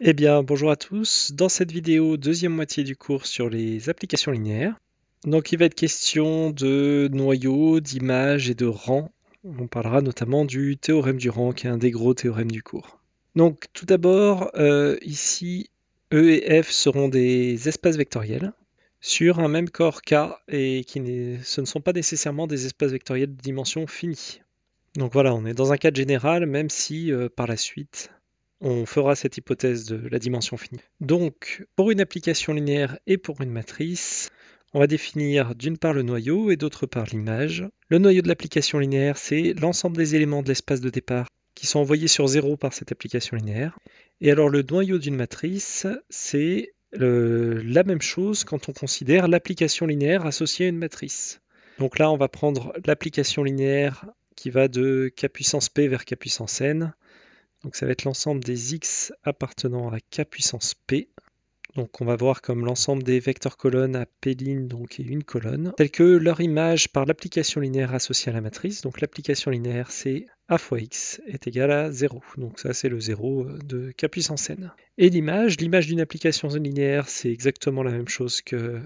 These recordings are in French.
Eh bien, bonjour à tous. Dans cette vidéo, deuxième moitié du cours sur les applications linéaires. Donc, il va être question de noyaux, d'images et de rangs. On parlera notamment du théorème du rang, qui est un des gros théorèmes du cours. Donc, tout d'abord, euh, ici, E et F seront des espaces vectoriels sur un même corps K et qui ce ne sont pas nécessairement des espaces vectoriels de dimension finie. Donc voilà, on est dans un cadre général, même si euh, par la suite, on fera cette hypothèse de la dimension finie. Donc, pour une application linéaire et pour une matrice, on va définir d'une part le noyau et d'autre part l'image. Le noyau de l'application linéaire, c'est l'ensemble des éléments de l'espace de départ qui sont envoyés sur zéro par cette application linéaire. Et alors le noyau d'une matrice, c'est la même chose quand on considère l'application linéaire associée à une matrice. Donc là, on va prendre l'application linéaire qui va de k puissance p vers k puissance n donc ça va être l'ensemble des x appartenant à k puissance p. Donc on va voir comme l'ensemble des vecteurs colonnes à p donc et une colonne, telle que leur image par l'application linéaire associée à la matrice. Donc l'application linéaire c'est a fois x est égal à 0. Donc ça c'est le 0 euh, de k puissance n. Et l'image, l'image d'une application linéaire c'est exactement la même chose que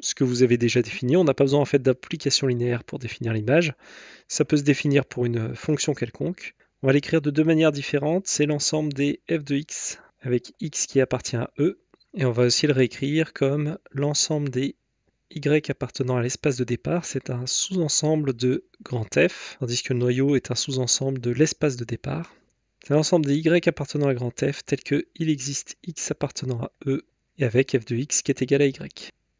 ce que vous avez déjà défini. On n'a pas besoin en fait d'application linéaire pour définir l'image. Ça peut se définir pour une fonction quelconque. On va l'écrire de deux manières différentes. C'est l'ensemble des f de x avec x qui appartient à E. Et on va aussi le réécrire comme l'ensemble des y appartenant à l'espace de départ, c'est un sous-ensemble de grand F, tandis que le noyau est un sous-ensemble de l'espace de départ. C'est l'ensemble des y appartenant à grand F tel qu'il existe x appartenant à E et avec f de x qui est égal à y.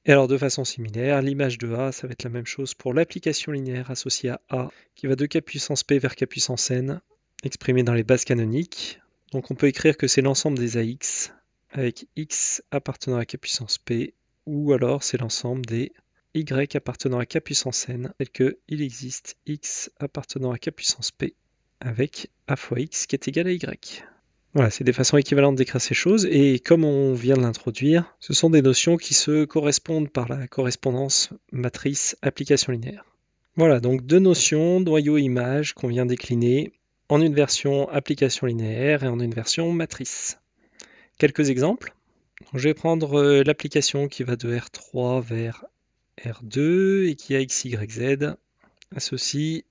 Et alors de façon similaire, l'image de A, ça va être la même chose pour l'application linéaire associée à A, qui va de k puissance p vers k puissance n, exprimé dans les bases canoniques. Donc on peut écrire que c'est l'ensemble des AX avec X appartenant à K puissance P ou alors c'est l'ensemble des Y appartenant à K puissance N tel que il existe X appartenant à K puissance P avec A fois X qui est égal à Y. Voilà, c'est des façons équivalentes d'écrire ces choses et comme on vient de l'introduire, ce sont des notions qui se correspondent par la correspondance matrice application linéaire. Voilà, donc deux notions, noyau et image, qu'on vient décliner en une version application linéaire et en une version matrice. Quelques exemples. Je vais prendre euh, l'application qui va de R3 vers R2 et qui a x, y, z.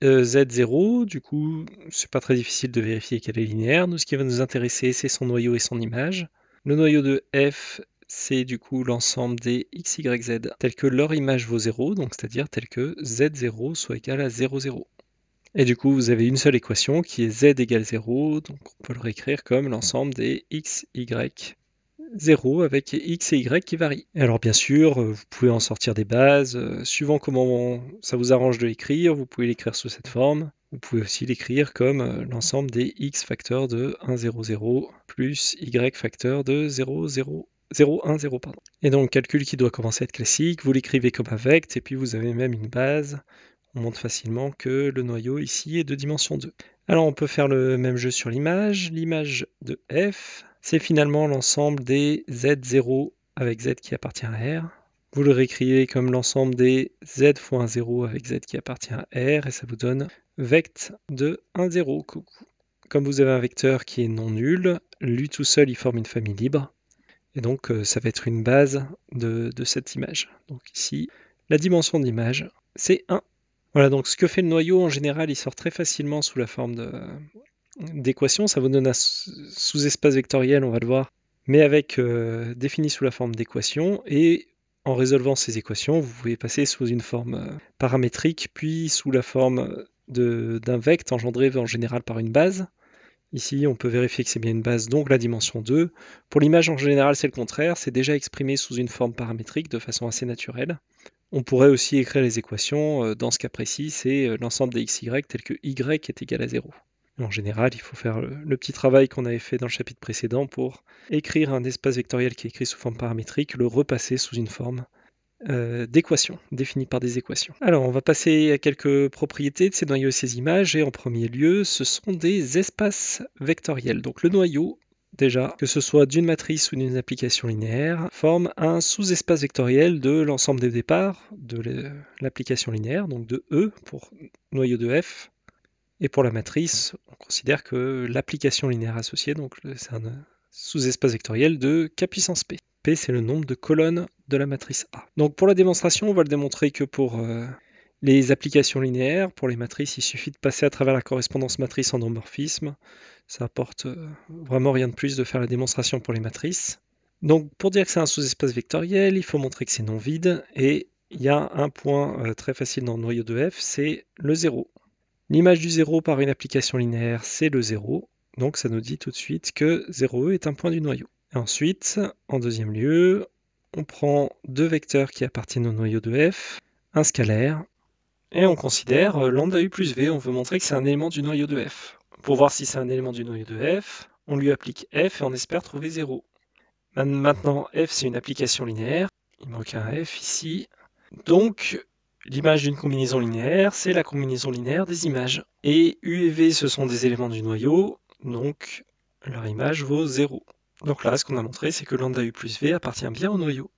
Euh, Z0, du coup, c'est pas très difficile de vérifier qu'elle est linéaire. Nous, ce qui va nous intéresser, c'est son noyau et son image. Le noyau de F, c'est du coup l'ensemble des x, y, z, tel que leur image vaut 0, donc c'est-à-dire tel que Z0 soit égal à 0, 0. Et du coup, vous avez une seule équation qui est z égale 0, donc on peut le réécrire comme l'ensemble des x, y 0 avec x et y qui varient. Alors bien sûr, euh, vous pouvez en sortir des bases, euh, suivant comment ça vous arrange de l'écrire, vous pouvez l'écrire sous cette forme. Vous pouvez aussi l'écrire comme euh, l'ensemble des x facteurs de 1, 0, 0 plus y facteur de 0, 0, 0, 1, 0. Pardon. Et donc, calcul qui doit commencer à être classique, vous l'écrivez comme avec et puis vous avez même une base on montre facilement que le noyau ici est de dimension 2. Alors on peut faire le même jeu sur l'image. L'image de F, c'est finalement l'ensemble des Z0 avec Z qui appartient à R. Vous le réécrivez comme l'ensemble des Z fois 1, 0 avec Z qui appartient à R et ça vous donne vect de 1, 0. Comme vous avez un vecteur qui est non nul, lui tout seul il forme une famille libre. Et donc euh, ça va être une base de, de cette image. Donc ici, la dimension d'image, c'est 1. Voilà, donc ce que fait le noyau, en général, il sort très facilement sous la forme d'équations, ça vous donne un sous-espace vectoriel, on va le voir, mais avec euh, défini sous la forme d'équations, et en résolvant ces équations, vous pouvez passer sous une forme euh, paramétrique, puis sous la forme d'un vect engendré en général par une base. Ici, on peut vérifier que c'est bien une base, donc la dimension 2. Pour l'image en général, c'est le contraire, c'est déjà exprimé sous une forme paramétrique de façon assez naturelle. On pourrait aussi écrire les équations, euh, dans ce cas précis, c'est euh, l'ensemble des xy tel que y est égal à 0. En général, il faut faire euh, le petit travail qu'on avait fait dans le chapitre précédent pour écrire un espace vectoriel qui est écrit sous forme paramétrique, le repasser sous une forme d'équation, définie par des équations. Alors, on va passer à quelques propriétés de ces noyaux et ces images, et en premier lieu, ce sont des espaces vectoriels. Donc, le noyau déjà, que ce soit d'une matrice ou d'une application linéaire, forme un sous-espace vectoriel de l'ensemble des départs de l'application linéaire, donc de E pour noyau de F. Et pour la matrice, on considère que l'application linéaire associée, donc c'est un sous-espace vectoriel de K puissance P. P, c'est le nombre de colonnes de la matrice A. Donc pour la démonstration, on va le démontrer que pour euh, les applications linéaires, pour les matrices, il suffit de passer à travers la correspondance matrice en Ça apporte euh, vraiment rien de plus de faire la démonstration pour les matrices. Donc pour dire que c'est un sous-espace vectoriel, il faut montrer que c'est non vide, et il y a un point euh, très facile dans le noyau de F, c'est le 0. L'image du 0 par une application linéaire, c'est le 0, donc ça nous dit tout de suite que 0e est un point du noyau. Et ensuite, en deuxième lieu, on prend deux vecteurs qui appartiennent au noyau de F, un scalaire et on considère euh, lambda u plus v, on veut montrer que c'est un élément du noyau de f. Pour voir si c'est un élément du noyau de f, on lui applique f et on espère trouver 0. Maintenant, f c'est une application linéaire, il manque un f ici. Donc, l'image d'une combinaison linéaire, c'est la combinaison linéaire des images. Et u et v, ce sont des éléments du noyau, donc leur image vaut 0. Donc là, ce qu'on a montré, c'est que lambda u plus v appartient bien au noyau.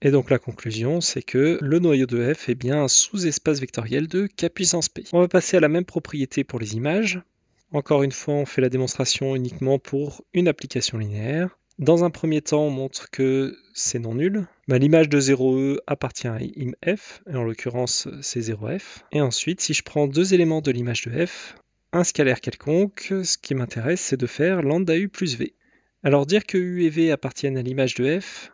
Et donc la conclusion, c'est que le noyau de F est bien un sous-espace vectoriel de K puissance P. On va passer à la même propriété pour les images. Encore une fois, on fait la démonstration uniquement pour une application linéaire. Dans un premier temps, on montre que c'est non nul. Bah, l'image de 0e appartient à imf, et en l'occurrence c'est 0f. Et ensuite, si je prends deux éléments de l'image de f, un scalaire quelconque, ce qui m'intéresse c'est de faire lambda u plus v. Alors dire que u et v appartiennent à l'image de f,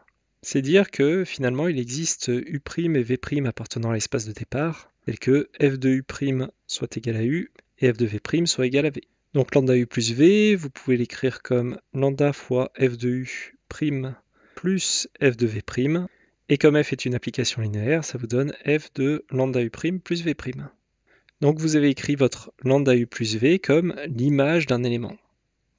c'est dire que finalement il existe U' et V' appartenant à l'espace de départ, tel que f de U' soit égal à U et f de V' soit égal à V. Donc lambda U plus V, vous pouvez l'écrire comme lambda fois f de U' plus f de V'. Et comme f est une application linéaire, ça vous donne f de lambda U' plus V'. Donc vous avez écrit votre lambda U plus V comme l'image d'un élément.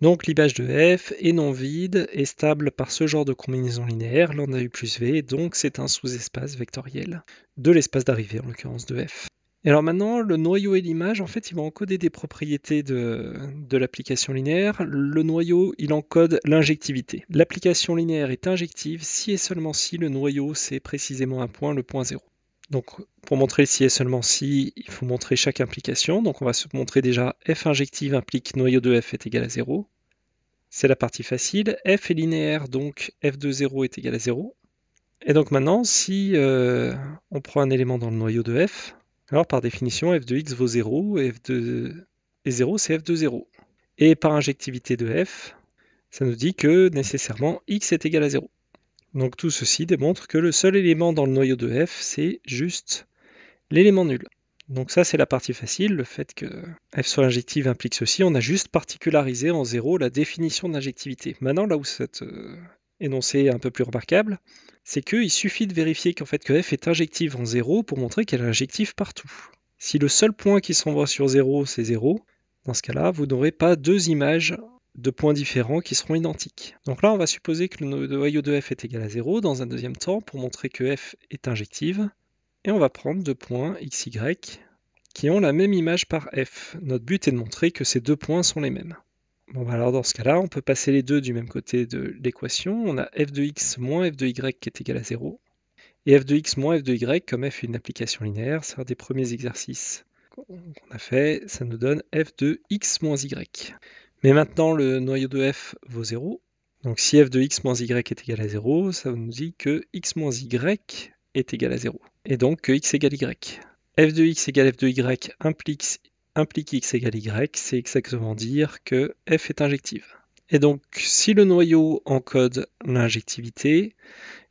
Donc l'image de f est non vide et stable par ce genre de combinaison linéaire, a u plus v, donc c'est un sous-espace vectoriel de l'espace d'arrivée, en l'occurrence de f. Et alors maintenant, le noyau et l'image, en fait, ils vont encoder des propriétés de, de l'application linéaire. Le noyau, il encode l'injectivité. L'application linéaire est injective si et seulement si le noyau, c'est précisément un point, le point 0. Donc pour montrer si et seulement si, il faut montrer chaque implication. Donc on va se montrer déjà f injective implique noyau de f est égal à 0. C'est la partie facile. f est linéaire, donc f de 0 est égal à 0. Et donc maintenant, si euh, on prend un élément dans le noyau de f, alors par définition, f de x vaut 0, et f de 0, c'est f de 0. Et par injectivité de f, ça nous dit que nécessairement x est égal à 0. Donc tout ceci démontre que le seul élément dans le noyau de f, c'est juste l'élément nul. Donc ça, c'est la partie facile, le fait que f soit injective implique ceci. On a juste particularisé en 0 la définition d'injectivité. Maintenant, là où cet euh, énoncé est un peu plus remarquable, c'est qu'il suffit de vérifier qu'en fait que f est injective en 0 pour montrer qu'elle est injective partout. Si le seul point qui s'envoie sur 0, c'est 0, dans ce cas-là, vous n'aurez pas deux images de points différents qui seront identiques. Donc là, on va supposer que le noyau de f est égal à 0 dans un deuxième temps pour montrer que f est injective. Et on va prendre deux points x, y qui ont la même image par f. Notre but est de montrer que ces deux points sont les mêmes. Bon, bah, alors dans ce cas-là, on peut passer les deux du même côté de l'équation. On a f de x moins f de y qui est égal à 0. Et f de x moins f de y, comme f est une application linéaire, c'est un des premiers exercices qu'on a fait, ça nous donne f de x moins y. Mais maintenant, le noyau de f vaut 0. Donc si f de x moins y est égal à 0, ça nous dit que x moins y est égal à 0. Et donc que x égale y. f de x égale f de y implique, implique x égale y, c'est exactement dire que f est injective. Et donc si le noyau encode l'injectivité,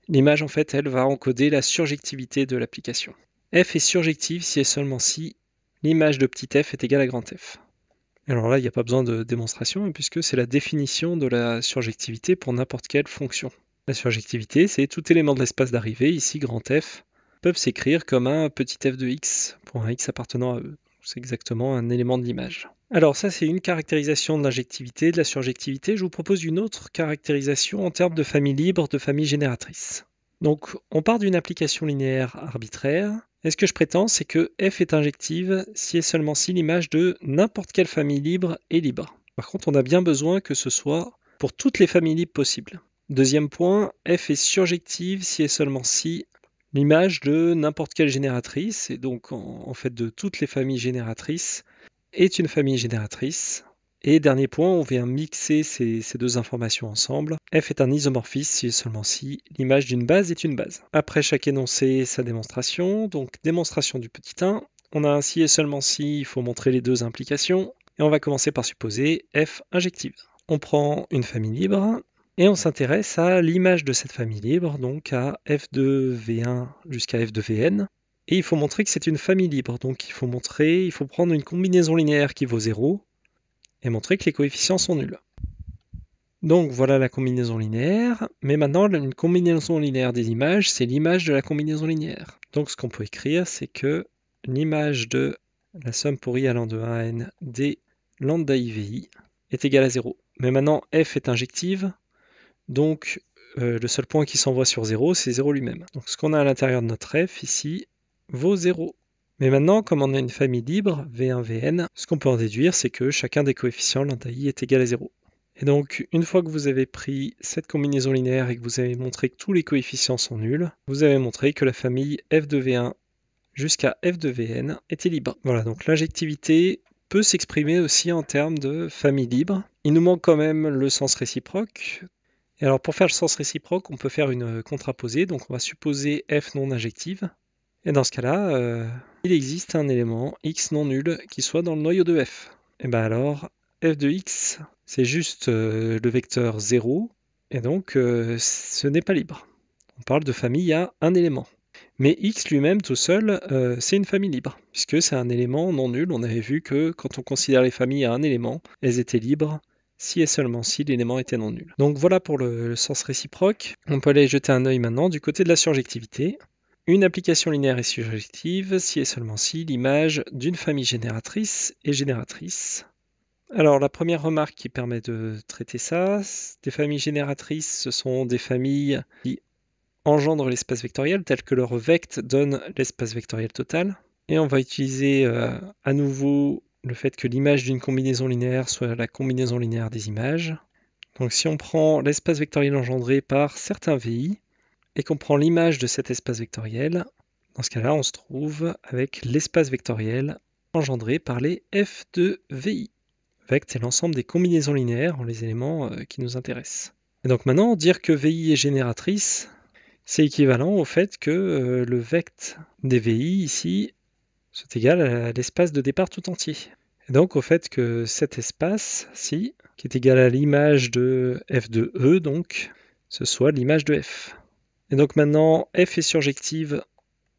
l'image en fait elle va encoder la surjectivité de l'application. f est surjective si et seulement si l'image de petit f est égale à grand F. Alors là, il n'y a pas besoin de démonstration, hein, puisque c'est la définition de la surjectivité pour n'importe quelle fonction. La surjectivité, c'est tout élément de l'espace d'arrivée, ici grand F, peuvent s'écrire comme un petit f de x pour un x appartenant à E. C'est exactement un élément de l'image. Alors ça c'est une caractérisation de l'injectivité, de la surjectivité. Je vous propose une autre caractérisation en termes de famille libre, de famille génératrice. Donc on part d'une application linéaire arbitraire. Et ce que je prétends c'est que f est injective si et seulement si l'image de n'importe quelle famille libre est libre. Par contre on a bien besoin que ce soit pour toutes les familles libres possibles. Deuxième point, f est surjective si et seulement si l'image de n'importe quelle génératrice, et donc en, fait de toutes les familles génératrices, est une famille génératrice. Et dernier point, on vient mixer ces, ces deux informations ensemble. f est un isomorphisme si et seulement si l'image d'une base est une base. Après chaque énoncé, sa démonstration, donc démonstration du petit 1. On a un si et seulement si, il faut montrer les deux implications. Et on va commencer par supposer f injective. On prend une famille libre, et on s'intéresse à l'image de cette famille libre, donc à F2V1 jusqu'à F2Vn. Et il faut montrer que c'est une famille libre, donc il faut montrer, il faut prendre une combinaison linéaire qui vaut 0 et montrer que les coefficients sont nuls. Donc voilà la combinaison linéaire, mais maintenant une combinaison linéaire des images, c'est l'image de la combinaison linéaire. Donc ce qu'on peut écrire, c'est que l'image de la somme pour i allant de 1 à n d lambda ivi est égale à 0. Mais maintenant f est injective, donc euh, le seul point qui s'envoie sur 0, c'est 0 lui-même. Donc ce qu'on a à l'intérieur de notre f ici vaut 0. Mais maintenant, comme on a une famille libre, V1, Vn, ce qu'on peut en déduire, c'est que chacun des coefficients lambda i est égal à 0. Et donc, une fois que vous avez pris cette combinaison linéaire et que vous avez montré que tous les coefficients sont nuls, vous avez montré que la famille f de V1 jusqu'à f de Vn était libre. Voilà, donc l'injectivité peut s'exprimer aussi en termes de famille libre. Il nous manque quand même le sens réciproque, et alors pour faire le sens réciproque, on peut faire une contraposée, donc on va supposer f non injective. Et dans ce cas-là, euh, il existe un élément x non nul qui soit dans le noyau de f. Et bien alors, f de x, c'est juste euh, le vecteur 0, et donc euh, ce n'est pas libre. On parle de famille à un élément. Mais x lui-même tout seul, c'est une famille libre, puisque c'est un élément non nul. On avait vu que quand on considère les familles à un élément, elles étaient libres si et seulement si l'élément était non nul. Donc voilà pour le, sens réciproque. On peut aller jeter un œil maintenant du côté de la surjectivité. Une application linéaire est surjective si et seulement si l'image d'une famille génératrice est génératrice. Alors la première remarque qui permet de traiter ça, des familles génératrices, ce sont des familles qui engendrent l'espace vectoriel tel que leur vect donne l'espace vectoriel total. Et on va utiliser euh, à nouveau le fait que l'image d'une combinaison linéaire soit la combinaison linéaire des images. Donc si on prend l'espace vectoriel engendré par certains VI et qu'on prend l'image de cet espace vectoriel, dans ce cas-là, on se trouve avec l'espace vectoriel engendré par les f de VI. Vect, est l'ensemble des combinaisons linéaires en les éléments euh, qui nous intéressent. Et donc maintenant, dire que VI est génératrice, c'est équivalent au fait que euh, le vect des VI ici c'est égal à l'espace de départ tout entier. Et donc au fait que cet espace, ci qui est égal à l'image de f de e, donc, ce soit l'image de f. Et donc maintenant, f est surjective.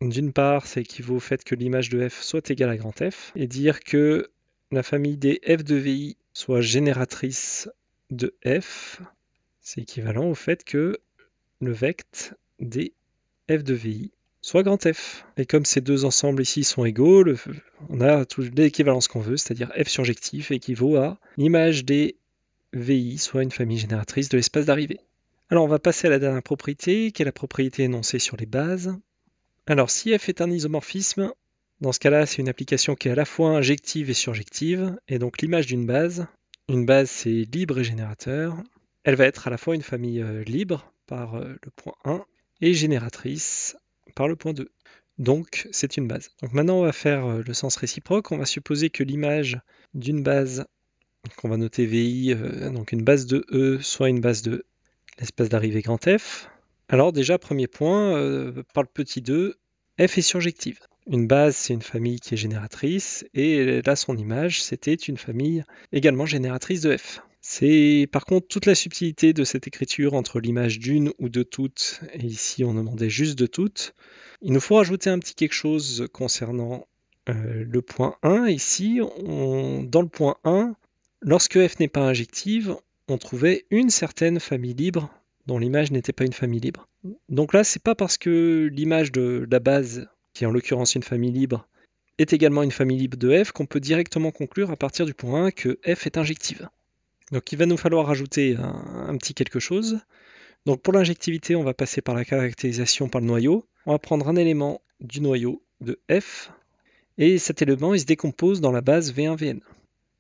D'une part, ça équivaut au fait que l'image de f soit égale à grand F, et dire que la famille des f de vi soit génératrice de f, c'est équivalent au fait que le vect des f de vi soit grand F. Et comme ces deux ensembles ici sont égaux, on a l'équivalence qu'on veut, c'est-à-dire F surjectif équivaut à l'image des VI, soit une famille génératrice de l'espace d'arrivée. Alors on va passer à la dernière propriété, qui est la propriété énoncée sur les bases. Alors si F est un isomorphisme, dans ce cas-là, c'est une application qui est à la fois injective et surjective, et donc l'image d'une base, une base c'est libre et générateur, elle va être à la fois une famille euh, libre par euh, le point 1 et génératrice par le point 2. Donc c'est une base. Donc maintenant on va faire euh, le sens réciproque. On va supposer que l'image d'une base qu'on va noter VI, euh, donc une base de E, soit une base de l'espace d'arrivée grand F. Alors déjà, premier point, euh, par le petit 2, F est surjective. Une base, c'est une famille qui est génératrice, et là, son image, c'était une famille également génératrice de F. C'est par contre toute la subtilité de cette écriture entre l'image d'une ou de toutes, et ici on demandait juste de toutes. Il nous faut rajouter un petit quelque chose concernant euh, le point 1. Ici, dans le point 1, lorsque f n'est pas injective, on trouvait une certaine famille libre dont l'image n'était pas une famille libre. Donc là, c'est pas parce que l'image de la base, qui est en l'occurrence une famille libre, est également une famille libre de f qu'on peut directement conclure à partir du point 1 que f est injective. Donc il va nous falloir ajouter un, petit quelque chose. Donc pour l'injectivité, on va passer par la caractérisation par le noyau. On va prendre un élément du noyau de F, et cet élément il se décompose dans la base V1VN.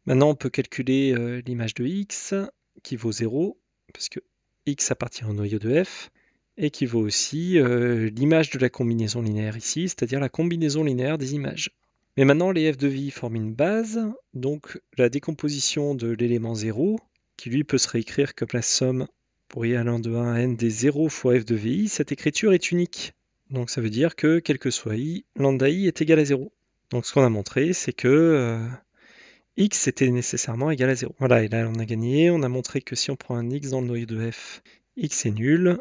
Maintenant, on peut calculer euh, l'image de X, qui vaut 0, parce que X appartient au noyau de F, et qui vaut aussi euh, l'image de la combinaison linéaire ici, c'est-à-dire la combinaison linéaire des images. Mais maintenant, les f de VI forment une base, donc la décomposition de l'élément 0, qui lui peut se réécrire comme la somme pour i allant de 1 à n des 0 fois f de vi, cette écriture est unique. Donc ça veut dire que, quel que soit i, lambda i est égal à 0. Donc ce qu'on a montré, c'est que euh, x était nécessairement égal à 0. Voilà, et là on a gagné, on a montré que si on prend un x dans le noyau de f, x est nul.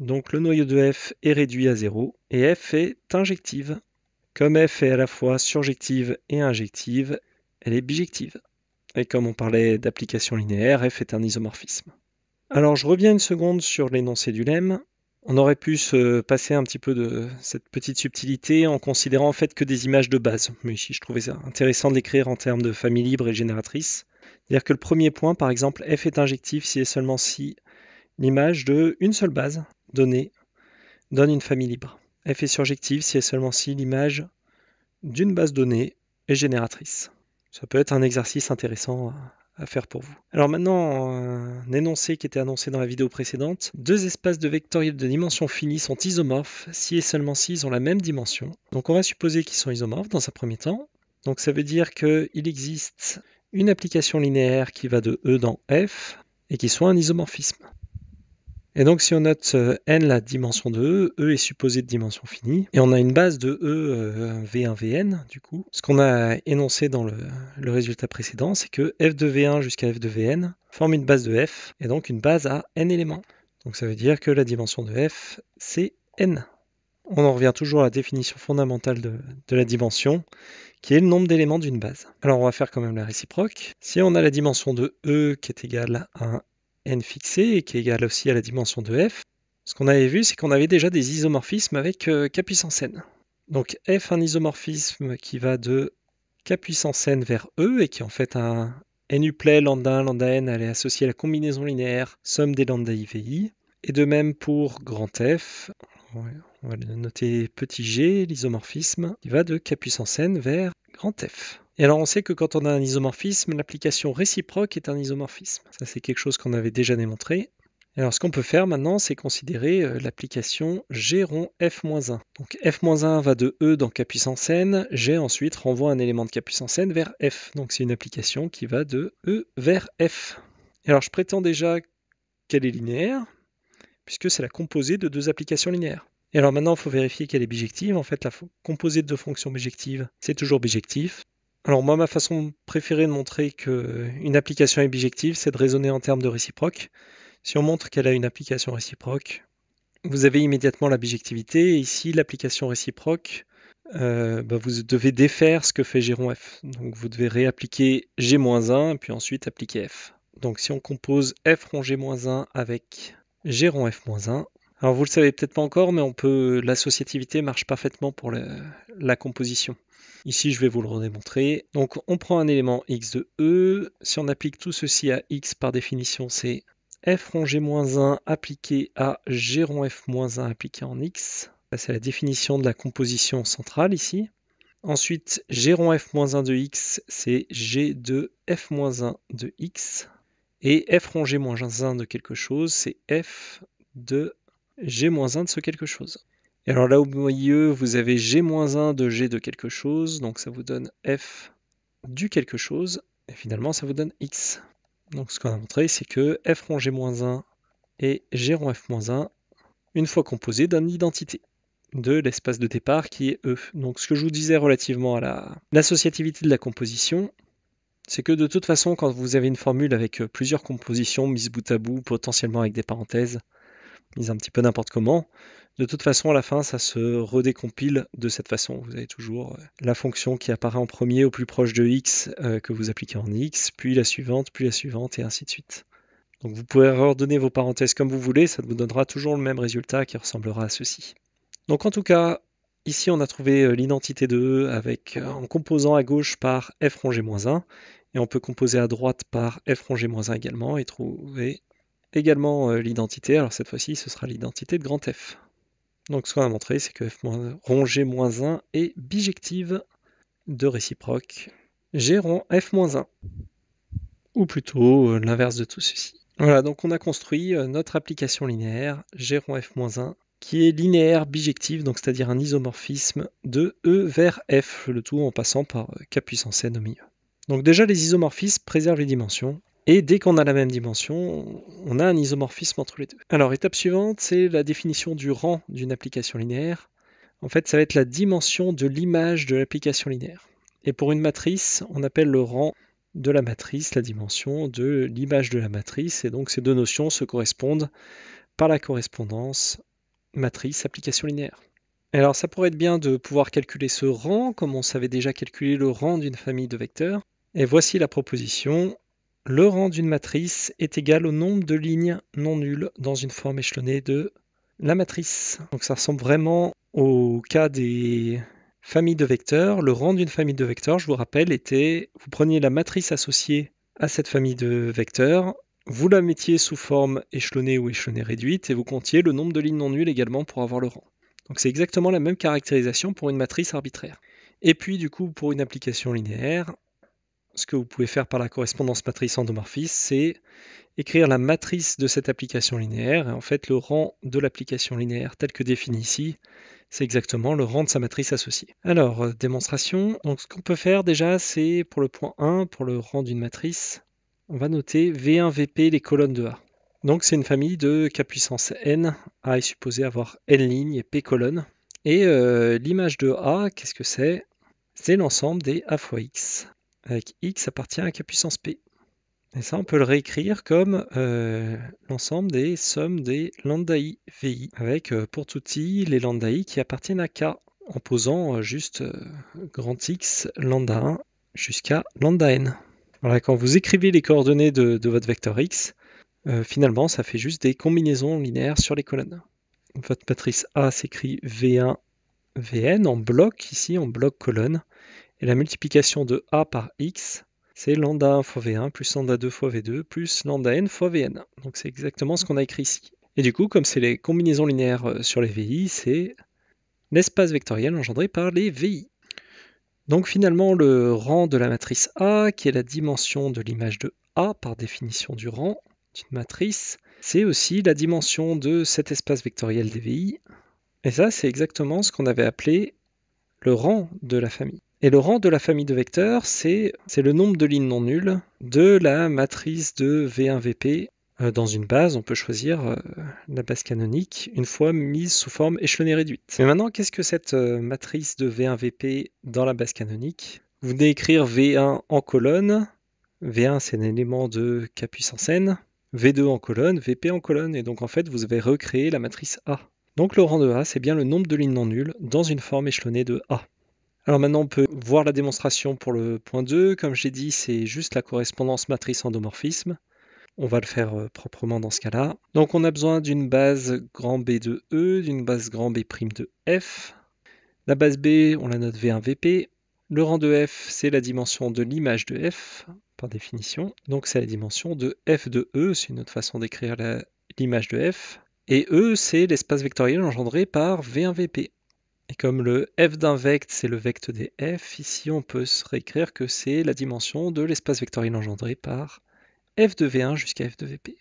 Donc le noyau de f est réduit à 0 et f est injective. Comme F est à la fois surjective et injective, elle est bijective. Et comme on parlait d'application linéaire, F est un isomorphisme. Alors je reviens une seconde sur l'énoncé du lemme. On aurait pu se passer un petit peu de cette petite subtilité en considérant en fait que des images de base, mais ici je trouvais ça intéressant de l'écrire en termes de famille libre et génératrice. C'est-à-dire que le premier point, par exemple, f est injectif si et seulement si l'image de une seule base donnée donne une famille libre. F est surjective si et seulement si l'image d'une base donnée est génératrice. Ça peut être un exercice intéressant à faire pour vous. Alors maintenant, un énoncé qui était annoncé dans la vidéo précédente. Deux espaces de vectoriel de dimension finie sont isomorphes si et seulement si ils ont la même dimension. Donc on va supposer qu'ils sont isomorphes dans un premier temps. Donc ça veut dire qu'il existe une application linéaire qui va de E dans F et qui soit un isomorphisme. Et donc si on note euh, n la dimension de E, E est supposé de dimension finie, et on a une base de E V1 euh, Vn du coup, ce qu'on a énoncé dans le, résultat précédent, c'est que f de V1 jusqu'à f de Vn forme une base de f, et donc une base à n éléments. Donc ça veut dire que la dimension de f, c'est n. On en revient toujours à la définition fondamentale de, la dimension, qui est le nombre d'éléments d'une base. Alors on va faire quand même la réciproque. Si on a la dimension de E qui est égale à 1, n fixé et qui est égal aussi à la dimension de f, ce qu'on avait vu, c'est qu'on avait déjà des isomorphismes avec euh, k puissance n. Donc f, un isomorphisme qui va de k puissance n vers e et qui en fait un n lambda lambda n, elle est associée à la combinaison linéaire somme des lambda ivi. Et de même pour grand f, on va le noter petit g, l'isomorphisme, qui va de k puissance n vers grand f. Et alors on sait que quand on a un isomorphisme, l'application réciproque est un isomorphisme. Ça c'est quelque chose qu'on avait déjà démontré. Alors ce qu'on peut faire maintenant, c'est considérer euh, l'application G rond F-1. Donc F-1 va de E dans K puissance n, G ensuite renvoie un élément de K puissance n vers F. Donc c'est une application qui va de E vers F. Et alors je prétends déjà qu'elle est linéaire, puisque c'est la composée de deux applications linéaires. Et alors maintenant, il faut vérifier qu'elle est bijective. En fait, la composée de deux fonctions bijectives, c'est toujours bijective. Alors moi, ma façon préférée de montrer qu'une euh, application est bijective, c'est de raisonner en termes de réciproque. Si on montre qu'elle a une application réciproque, vous avez immédiatement la bijectivité. Et ici, l'application réciproque, euh, bah, vous devez défaire ce que fait Géron F. Donc vous devez réappliquer G-1, puis ensuite appliquer F. Donc si on compose F rond G-1 avec Géron F-1, alors vous le savez peut-être pas encore, mais on peut l'associativité marche parfaitement pour la composition. Ici, je vais vous le redémontrer. Donc, on prend un élément x de e. Si on applique tout ceci à x, par définition, c'est f rond g-1 appliqué à g rond f-1 appliqué en x. C'est la définition de la composition centrale ici. Ensuite, g rond f-1 de x, c'est g de f-1 de x. Et f rond g-1 de quelque chose, c'est f de g-1 de ce quelque chose. Et alors là, au milieu, vous avez G-1 de G de quelque chose, donc ça vous donne F du quelque chose, et finalement ça vous donne X. Donc ce qu'on a montré, c'est que F rond G-1 et G rond F-1, une fois composé, donnent l'identité de l'espace de départ qui est E. Donc ce que je vous disais relativement à l'associativité de la composition, c'est que de toute façon, quand vous avez une formule avec euh, plusieurs compositions mises bout à bout, potentiellement avec des parenthèses, mise un petit peu n'importe comment. De toute façon, à la fin, ça se redécompile de cette façon. Vous avez toujours euh, la fonction qui apparaît en premier au plus proche de x euh, que vous appliquez en x, puis la suivante, puis la suivante, et ainsi de suite. Donc vous pouvez redonner vos parenthèses comme vous voulez, ça vous donnera toujours le même résultat qui ressemblera à ceci. Donc en tout cas, ici on a trouvé euh, l'identité de E avec, en composant à gauche par f rongé moins 1, et on peut composer à droite par f rongé moins 1 également et trouver également euh, l'identité, alors cette fois-ci ce sera l'identité de grand F. Donc ce qu'on a montré, c'est que f rond g-1 est bijective de réciproque g rond f-1. Ou plutôt euh, l'inverse de tout ceci. Voilà, donc on a construit euh, notre application linéaire g rond f-1 qui est linéaire bijective, donc c'est-à-dire un isomorphisme de E vers F, le tout en passant par K puissance N au milieu. Donc déjà les isomorphismes préservent les dimensions, et dès qu'on a la même dimension, on a un isomorphisme entre les deux. Alors, étape suivante, c'est la définition du rang d'une application linéaire. En fait, ça va être la dimension de l'image de l'application linéaire. Et pour une matrice, on appelle le rang de la matrice la dimension de l'image de la matrice. Et donc, ces deux notions se correspondent par la correspondance matrice-application linéaire. Alors ça pourrait être bien de pouvoir calculer ce rang, comme on savait déjà calculer le rang d'une famille de vecteurs. Et voici la proposition. Le rang d'une matrice est égal au nombre de lignes non nulles dans une forme échelonnée de la matrice. Donc ça ressemble vraiment au cas des familles de vecteurs. Le rang d'une famille de vecteurs, je vous rappelle, était vous preniez la matrice associée à cette famille de vecteurs, vous la mettiez sous forme échelonnée ou échelonnée réduite et vous comptiez le nombre de lignes non nulles également pour avoir le rang. Donc c'est exactement la même caractérisation pour une matrice arbitraire. Et puis du coup pour une application linéaire, ce que vous pouvez faire par la correspondance matrice endomorphiste, c'est écrire la matrice de cette application linéaire. Et en fait, le rang de l'application linéaire tel que défini ici, c'est exactement le rang de sa matrice associée. Alors, euh, démonstration. Donc, ce qu'on peut faire déjà, c'est pour le point 1, pour le rang d'une matrice, on va noter V1, VP, les colonnes de A. Donc, c'est une famille de K puissance N. A est supposé avoir N lignes et P colonnes. Et euh, l'image de A, qu'est-ce que c'est C'est l'ensemble des A fois X avec x appartient à k puissance p. Et ça, on peut le réécrire comme euh, l'ensemble des sommes des lambda i vi, avec euh, pour tout i les lambda i qui appartiennent à k, en posant euh, juste grand x lambda 1 jusqu'à lambda n. Voilà, quand vous écrivez les coordonnées de, de votre vecteur x, finalement, ça fait juste des combinaisons linéaires sur les colonnes. Votre matrice A s'écrit V1, Vn en bloc, ici en bloc colonne, et la multiplication de a par x, c'est lambda 1 fois v1 plus lambda 2 fois v2 plus lambda n fois vn. Donc c'est exactement ce qu'on a écrit ici. Et du coup, comme c'est les combinaisons linéaires euh, sur les vi, c'est l'espace vectoriel engendré par les vi. Donc finalement, le rang de la matrice A, qui est la dimension de l'image de A par définition du rang d'une matrice, c'est aussi la dimension de cet espace vectoriel des VI. Et ça, c'est exactement ce qu'on avait appelé le rang de la famille. Et le rang de la famille de vecteurs, c'est le nombre de lignes non nulles de la matrice de V1VP. Euh, dans une base, on peut choisir euh, la base canonique une fois mise sous forme échelonnée réduite. Mais maintenant, qu'est-ce que cette euh, matrice de V1VP dans la base canonique Vous venez écrire V1 en colonne. V1, c'est un élément de K puissance n. V2 en colonne, VP en colonne. Et donc, en fait, vous avez recréé la matrice A. Donc, le rang de A, c'est bien le nombre de lignes non nulles dans une forme échelonnée de A. Alors maintenant, on peut voir la démonstration pour le point 2. Comme j'ai dit, c'est juste la correspondance matrice endomorphisme. On va le faire euh, proprement dans ce cas-là. Donc on a besoin d'une base grand B de E, d'une base grand B' de F. La base B, on la note V1VP. Le rang de F, c'est la dimension de l'image de F, par définition. Donc c'est la dimension de F de E, c'est une autre façon d'écrire l'image de F. Et E, c'est l'espace vectoriel engendré par V1VP. Et comme le f d'un vect, c'est le vecteur des f, ici on peut se réécrire que c'est la dimension de l'espace vectoriel engendré par f de v1 jusqu'à f de vp.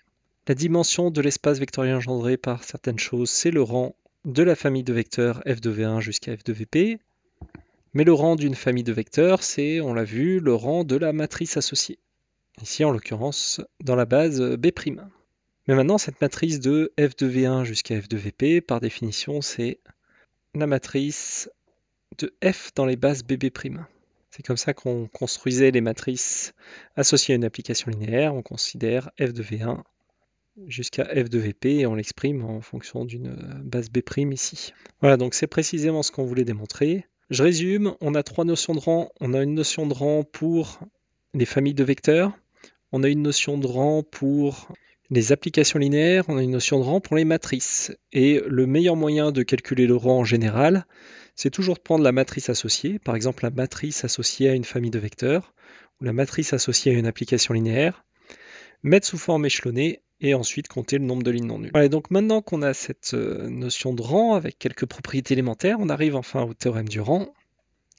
La dimension de l'espace vectoriel engendré par certaines choses, c'est le rang de la famille de vecteurs f de v1 jusqu'à f de vp. Mais le rang d'une famille de vecteurs, c'est, on l'a vu, le rang de la matrice associée. Ici, en l'occurrence, dans la base B'. Mais maintenant, cette matrice de f de v1 jusqu'à f de vp, par définition, c'est la matrice de f dans les bases bb'. C'est comme ça qu'on construisait les matrices associées à une application linéaire. On considère f de v1 jusqu'à f de vp et on l'exprime en fonction d'une base b' ici. Voilà, donc c'est précisément ce qu'on voulait démontrer. Je résume, on a trois notions de rang. On a une notion de rang pour les familles de vecteurs. On a une notion de rang pour les applications linéaires, on a une notion de rang pour les matrices. Et le meilleur moyen de calculer le rang en général, c'est toujours de prendre la matrice associée, par exemple la matrice associée à une famille de vecteurs, ou la matrice associée à une application linéaire, mettre sous forme échelonnée et ensuite compter le nombre de lignes non nulles. donc maintenant qu'on a cette euh, notion de rang avec quelques propriétés élémentaires, on arrive enfin au théorème du rang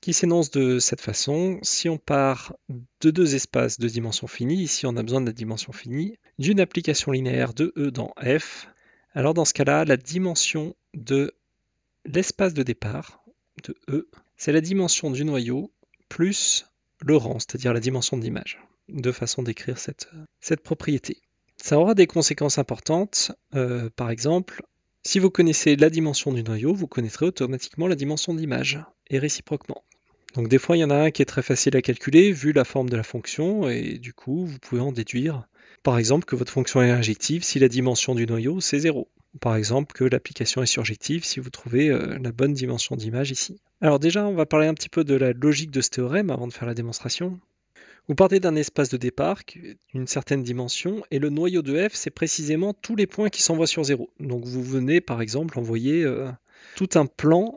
qui s'énonce de cette façon. Si on part de deux espaces de dimension finie, ici on a besoin de la dimension finie, d'une application linéaire de E dans F, alors dans ce cas-là, la dimension de l'espace de départ de E, c'est la dimension du noyau plus le rang, c'est-à-dire la dimension de l'image, de façon d'écrire cette, cette propriété. Ça aura des conséquences importantes. Euh, par exemple, si vous connaissez la dimension du noyau, vous connaîtrez automatiquement la dimension de l'image, et réciproquement. Donc des fois, il y en a un qui est très facile à calculer vu la forme de la fonction, et du coup, vous pouvez en déduire, par exemple, que votre fonction est injective si la dimension du noyau, c'est 0. Par exemple, que l'application est surjective si vous trouvez euh, la bonne dimension d'image ici. Alors déjà, on va parler un petit peu de la logique de ce théorème avant de faire la démonstration. Vous partez d'un espace de départ, une certaine dimension, et le noyau de F, c'est précisément tous les points qui s'envoient sur 0. Donc vous venez par exemple envoyer euh, tout un plan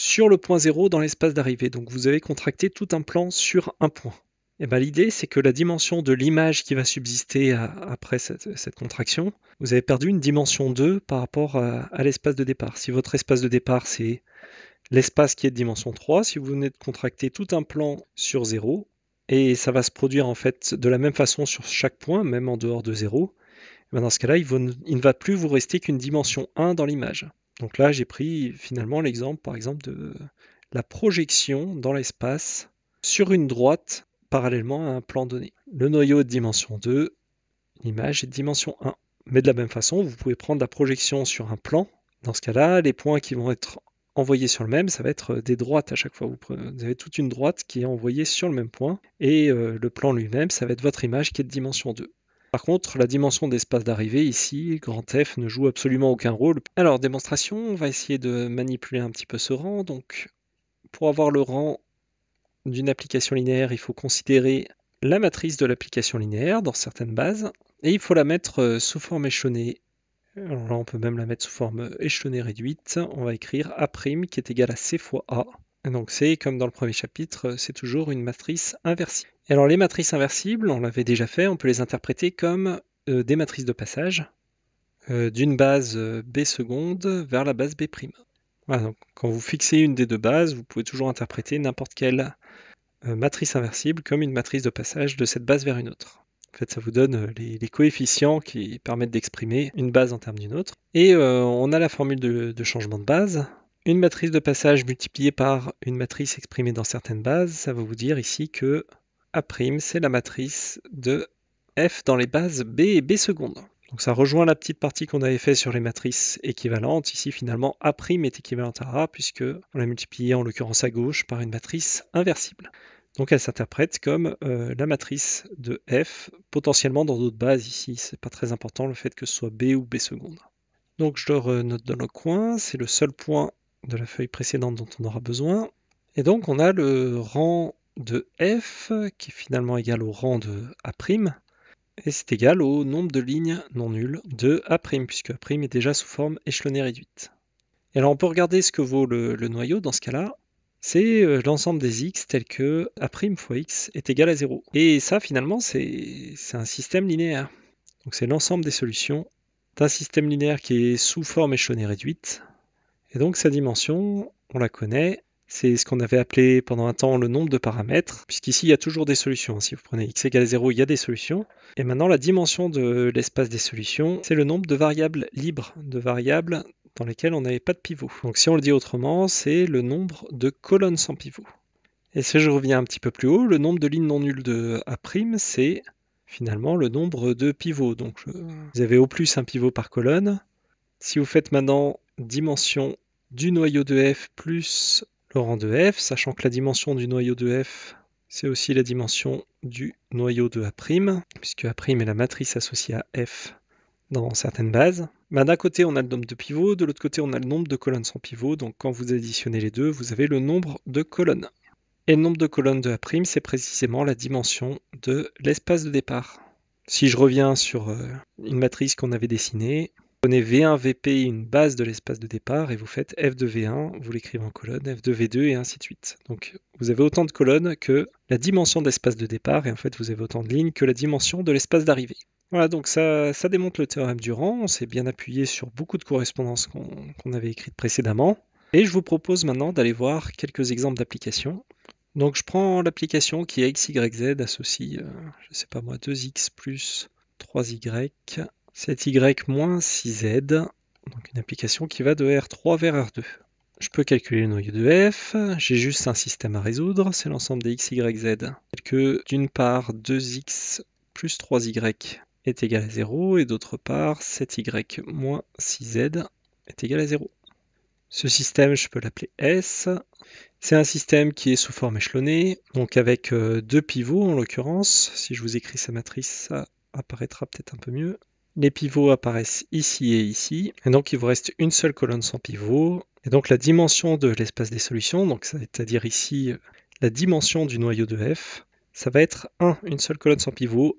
sur le point zéro dans l'espace d'arrivée. Donc vous avez contracté tout un plan sur un point. Et eh bien l'idée, c'est que la dimension de l'image qui va subsister après cette, contraction, vous avez perdu une dimension 2 par rapport à, l'espace de départ. Si votre espace de départ, c'est l'espace qui est de dimension 3, si vous venez de contracter tout un plan sur 0, et ça va se produire en fait de la même façon sur chaque point, même en dehors de 0, eh ben, dans ce cas-là, il, il, ne va plus vous rester qu'une dimension 1 dans l'image. Donc là, j'ai pris finalement l'exemple, par exemple, de la projection dans l'espace sur une droite parallèlement à un plan donné. Le noyau est de dimension 2, l'image est de dimension 1. Mais de la même façon, vous pouvez prendre la projection sur un plan. Dans ce cas-là, les points qui vont être envoyés sur le même, ça va être euh, des droites à chaque fois. Vous, avez toute une droite qui est envoyée sur le même point. Et euh, le plan lui-même, ça va être votre image qui est de dimension 2. Par contre, la dimension d'espace d'arrivée ici, grand F, ne joue absolument aucun rôle. Alors, démonstration, on va essayer de manipuler un petit peu ce rang. Donc, pour avoir le rang d'une application linéaire, il faut considérer la matrice de l'application linéaire dans certaines bases, et il faut la mettre euh, sous forme échelonnée. Alors là, on peut même la mettre sous forme échelonnée réduite. On va écrire A' qui est égal à C fois A. Donc c'est, comme dans le premier chapitre, c'est toujours une matrice inversible. alors les matrices inversibles, on l'avait déjà fait, on peut les interpréter comme euh, des matrices de passage euh, d'une base euh, B seconde vers la base B prime. Voilà, quand vous fixez une des deux bases, vous pouvez toujours interpréter n'importe quelle matrice inversible comme une matrice de passage de cette base vers une autre. En fait, ça vous donne les, coefficients qui permettent d'exprimer une base en termes d'une autre. Et on a la formule de changement de base, une matrice de passage multipliée par une matrice exprimée dans certaines bases, ça va vous dire ici que A', c'est la matrice de F dans les bases B et B seconde. Donc ça rejoint la petite partie qu'on avait fait sur les matrices équivalentes. Ici finalement A' est équivalente à A puisque on l'a multiplié en l'occurrence à gauche par une matrice inversible. Donc elle s'interprète comme euh, la matrice de F potentiellement dans d'autres bases ici. C'est pas très important le fait que ce soit B ou B seconde. Donc je le re-note dans le coin, c'est le seul point de la feuille précédente dont on aura besoin. Et donc on a le rang de f qui est finalement égal au rang de a', et c'est égal au nombre de lignes non nulles de a', puisque a' est déjà sous forme échelonnée réduite. Et alors on peut regarder ce que vaut le, noyau dans ce cas-là. C'est euh, l'ensemble des x tel que a' fois x est égal à 0. Et ça finalement c'est un système linéaire. Donc c'est l'ensemble des solutions d'un système linéaire qui est sous forme échelonnée réduite et donc sa dimension, on la connaît, c'est ce qu'on avait appelé pendant un temps le nombre de paramètres, puisqu'ici il y a toujours des solutions. Si vous prenez x égale 0, il y a des solutions. Et maintenant la dimension de l'espace des solutions, c'est le nombre de variables libres, de variables dans lesquelles on n'avait pas de pivot. Donc si on le dit autrement, c'est le nombre de colonnes sans pivot. Et si je reviens un petit peu plus haut, le nombre de lignes non nulles de A', c'est finalement le nombre de pivots. Donc vous avez au plus un pivot par colonne. Si vous faites maintenant dimension du noyau de F plus le rang de F, sachant que la dimension du noyau de F, c'est aussi la dimension du noyau de A', puisque A' est la matrice associée à F dans certaines bases. Bah, d'un côté, on a le nombre de pivots, de l'autre côté, on a le nombre de colonnes sans pivot, donc quand vous additionnez les deux, vous avez le nombre de colonnes. Et le nombre de colonnes de A', c'est précisément la dimension de l'espace de départ. Si je reviens sur euh, une matrice qu'on avait dessinée, prenez V1, VP, une base de l'espace de départ, et vous faites F de V1, vous l'écrivez en colonne, F de V2, et ainsi de suite. Donc vous avez autant de colonnes que la dimension de l'espace de départ, et en fait vous avez autant de lignes que la dimension de l'espace d'arrivée. Voilà, donc ça, ça démontre le théorème du rang, on s'est bien appuyé sur beaucoup de correspondances qu'on avait écrites précédemment, et je vous propose maintenant d'aller voir quelques exemples d'applications. Donc je prends l'application qui est xyz associe, je euh, je sais pas moi, 2x plus 3y 7y-6z, donc une application qui va de R3 vers R2. Je peux calculer le noyau de F, j'ai juste un système à résoudre, c'est l'ensemble des x, y, z. Tel que d'une part 2x plus 3y est égal à 0 et d'autre part 7y moins 6z est égal à 0. Ce système, je peux l'appeler S. C'est un système qui est sous forme échelonnée, donc avec euh, deux pivots en l'occurrence. Si je vous écris sa matrice, ça apparaîtra peut-être un peu mieux. Les pivots apparaissent ici et ici. Et donc, il vous reste une seule colonne sans pivot. Et donc, la dimension de l'espace des solutions, donc c'est-à-dire ici la dimension du noyau de F, ça va être 1, une seule colonne sans pivot,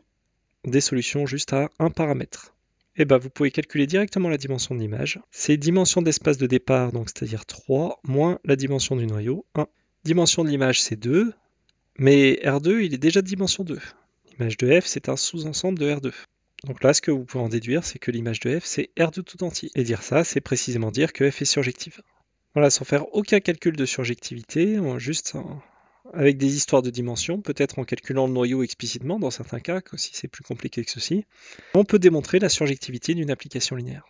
des solutions juste à un paramètre. Et eh bien vous pouvez calculer directement la dimension de l'image. C'est dimension d'espace de départ, donc c'est-à-dire 3, moins la dimension du noyau, 1. Dimension de l'image, c'est 2, mais R2, il est déjà de dimension 2. L'image de F, c'est un sous-ensemble de R2. Donc là, ce que vous pouvez en déduire, c'est que l'image de f, c'est R de tout entier. Et dire ça, c'est précisément dire que f est surjective. Voilà, sans faire aucun calcul de surjectivité, juste avec des histoires de dimensions, peut-être en calculant le noyau explicitement, dans certains cas, si c'est plus compliqué que ceci, on peut démontrer la surjectivité d'une application linéaire.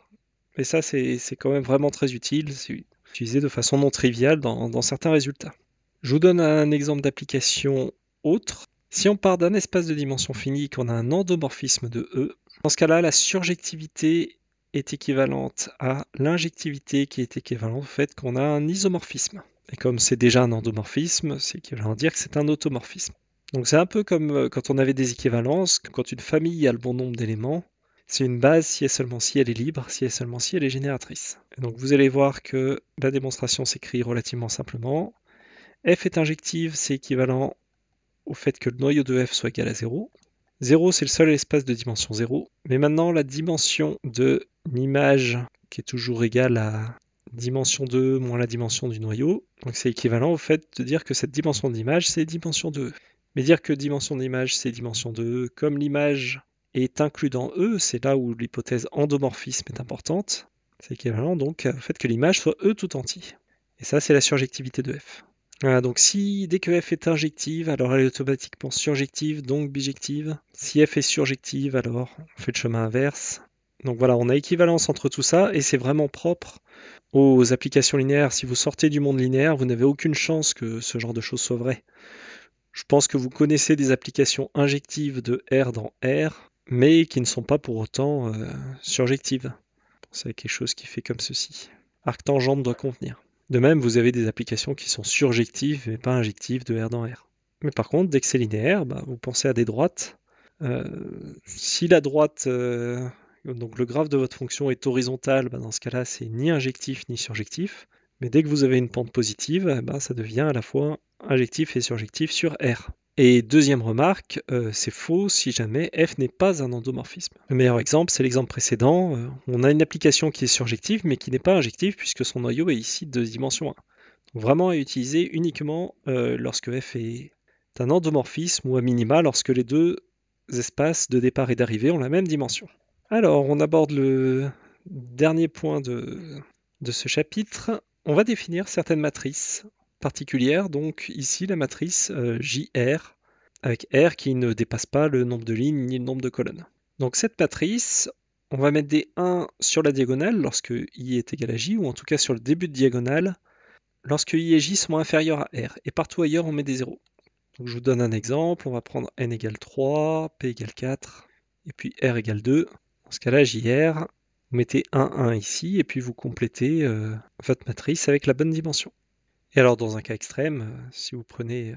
Mais ça, c'est quand même vraiment très utile, c'est utilisé de façon non triviale dans certains résultats. Je vous donne un exemple d'application autre si on part d'un espace de dimension finie et qu'on a un endomorphisme de E, dans ce cas-là, la surjectivité est équivalente à l'injectivité qui est équivalente au fait qu'on a un isomorphisme. Et comme c'est déjà un endomorphisme, c'est équivalent à dire que c'est un automorphisme. Donc c'est un peu comme euh, quand on avait des équivalences, quand une famille a le bon nombre d'éléments, c'est une base si et seulement si elle est libre, si et seulement si elle est génératrice. donc vous allez voir que la démonstration s'écrit relativement simplement. F est injective, c'est équivalent au fait que le noyau de f soit égal à 0. 0, c'est le seul espace de dimension 0. Mais maintenant, la dimension de l'image, qui est toujours égale à dimension 2 moins la dimension du noyau, donc c'est équivalent au fait de dire que cette dimension d'image, c'est dimension 2. Mais dire que dimension d'image, c'est dimension 2, comme l'image est inclus dans E, c'est là où l'hypothèse endomorphisme est importante, c'est équivalent donc au fait que l'image soit E tout entier. Et ça, c'est la surjectivité de F donc si dès que f est injective, alors elle est automatiquement surjective, donc bijective. Si f est surjective, alors on fait le chemin inverse. Donc voilà, on a équivalence entre tout ça et c'est vraiment propre aux applications linéaires. Si vous sortez du monde linéaire, vous n'avez aucune chance que ce genre de choses soit vrai. Je pense que vous connaissez des applications injectives de R dans R, mais qui ne sont pas pour autant euh, surjectives. C'est quelque chose qui fait comme ceci. Arc tangente doit contenir. De même, vous avez des applications qui sont surjectives mais pas injectives de R dans R. Mais par contre, dès que c'est linéaire, bah, vous pensez à des droites. Euh, si la droite, euh, donc le graphe de votre fonction est horizontal, bah, dans ce cas-là, c'est ni injectif ni surjectif. Mais dès que vous avez une pente positive, eh ben, ça devient à la fois injectif et surjectif sur R. Et deuxième remarque, euh, c'est faux si jamais F n'est pas un endomorphisme. Le meilleur exemple, c'est l'exemple précédent. Euh, on a une application qui est surjective mais qui n'est pas injective puisque son noyau est ici de dimension 1. Donc vraiment à utiliser uniquement euh, lorsque F est un endomorphisme ou à minima lorsque les deux espaces de départ et d'arrivée ont la même dimension. Alors on aborde le dernier point de, de ce chapitre, on va définir certaines matrices particulières, donc ici la matrice euh, JR, avec R qui ne dépasse pas le nombre de lignes ni le nombre de colonnes. Donc cette matrice, on va mettre des 1 sur la diagonale lorsque I est égal à J, ou en tout cas sur le début de diagonale, lorsque I et J sont inférieurs à R, et partout ailleurs on met des 0. je vous donne un exemple, on va prendre N égale 3, P égale 4, et puis R égale 2. Dans ce cas-là, JR, vous mettez 1, 1 ici, et puis vous complétez euh, votre matrice avec la bonne dimension. Et alors, dans un cas extrême, euh, si vous prenez euh,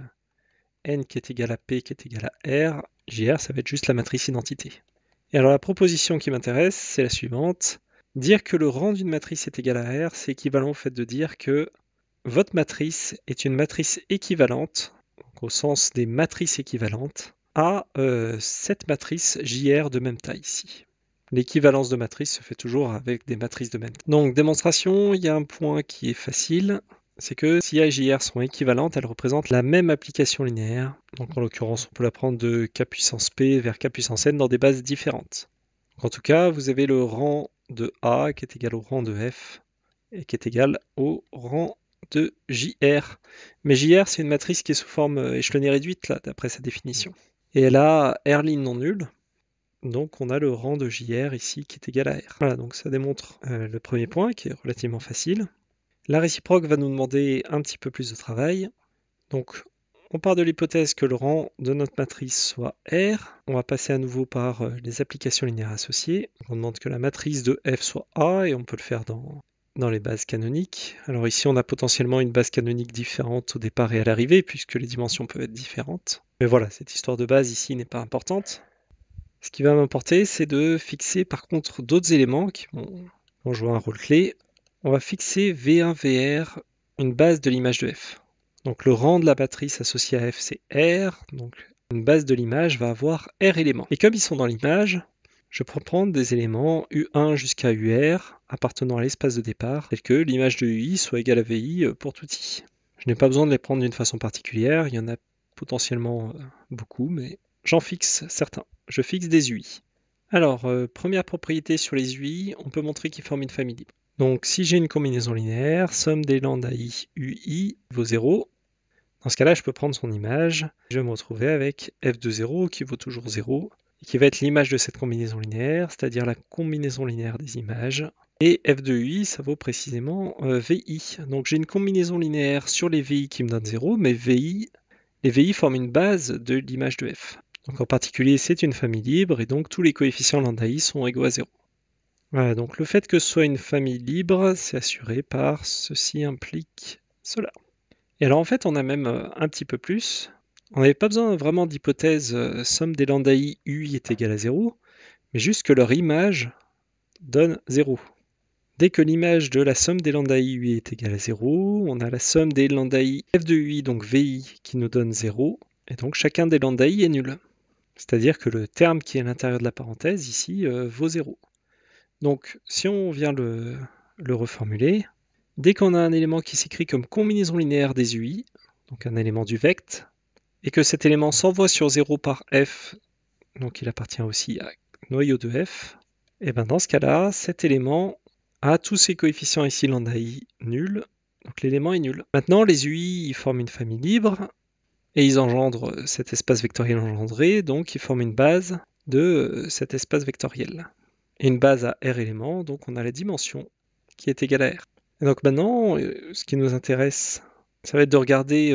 n qui est égal à p qui est égal à r, jr, ça va être juste la matrice identité. Et alors, la proposition qui m'intéresse, c'est la suivante. Dire que le rang d'une matrice est égal à R, c'est équivalent au fait de dire que votre matrice est une matrice équivalente, au sens des matrices équivalentes, à cette matrice JR de même taille ici. L'équivalence de matrice se fait toujours avec des matrices de même. Donc démonstration, il y a un point qui est facile, c'est que si A et JR sont équivalentes, elles représentent la même application linéaire. Donc en l'occurrence, on peut la prendre de K puissance P vers K puissance N dans des bases différentes. En tout cas, vous avez le rang de A qui est égal au rang de F et qui est égal au rang de JR. Mais JR, c'est une matrice qui est sous forme euh, échelonnée réduite, là, d'après sa définition. Et elle a R ligne non nulle, donc on a le rang de JR ici qui est égal à R. Voilà, donc ça démontre euh, le premier point qui est relativement facile. La réciproque va nous demander un petit peu plus de travail. Donc on part de l'hypothèse que le rang de notre matrice soit R. On va passer à nouveau par euh, les applications linéaires associées. On demande que la matrice de F soit A et on peut le faire dans les bases canoniques. Alors ici, on a potentiellement une base canonique différente au départ et à l'arrivée puisque les dimensions peuvent être différentes. Mais voilà, cette histoire de base ici n'est pas importante. Ce qui va m'importer, c'est de fixer par contre d'autres éléments qui vont, jouer un rôle clé. On va fixer V1VR, une base de l'image de F. Donc le rang de la matrice associée à F, c'est R. Donc une base de l'image va avoir R éléments. Et comme ils sont dans l'image, je peux prendre des éléments U1 jusqu'à UR appartenant à l'espace de départ, tel que l'image de UI soit égale à VI pour tout i. Je n'ai pas besoin de les prendre d'une façon particulière, il y en a potentiellement euh, beaucoup, mais J'en fixe certains. Je fixe des UI. Alors, euh, première propriété sur les UI, on peut montrer qu'ils forment une famille libre. Donc, si j'ai une combinaison linéaire, somme des lambda i ui vaut 0. Dans ce cas-là, je peux prendre son image. Je vais me retrouver avec f de 0 qui vaut toujours 0 qui va être l'image de cette combinaison linéaire, c'est-à-dire la combinaison linéaire des images. Et f de Ui, ça vaut précisément euh, vi. Donc j'ai une combinaison linéaire sur les vi qui me donne 0, mais vi, les vi forment une base de l'image de f. Donc en particulier, c'est une famille libre et donc tous les coefficients lambda i sont égaux à 0. Voilà, donc le fait que ce soit une famille libre, c'est assuré par ceci implique cela. Et alors en fait, on a même euh, un petit peu plus. On n'avait pas besoin vraiment d'hypothèse euh, somme des lambda i u est égale à 0, mais juste que leur image donne 0. Dès que l'image de la somme des lambda i u est égale à 0, on a la somme des lambda i f de ui, donc vi, qui nous donne 0, et donc chacun des lambda i est nul. C'est-à-dire que le terme qui est à l'intérieur de la parenthèse ici euh, vaut 0. Donc si on vient le, reformuler, dès qu'on a un élément qui s'écrit comme combinaison linéaire des UI, donc un élément du vect, et que cet élément s'envoie sur 0 par f, donc il appartient aussi à noyau de f, et eh bien dans ce cas-là, cet élément a tous ses coefficients ici lambda i nul, donc l'élément est nul. Maintenant, les UI forment une famille libre, et ils engendrent euh, cet espace vectoriel engendré, donc ils forment une base de euh, cet espace vectoriel. Et une base à R éléments, donc on a la dimension qui est égale à R. Et donc maintenant, euh, ce qui nous intéresse, ça va être de regarder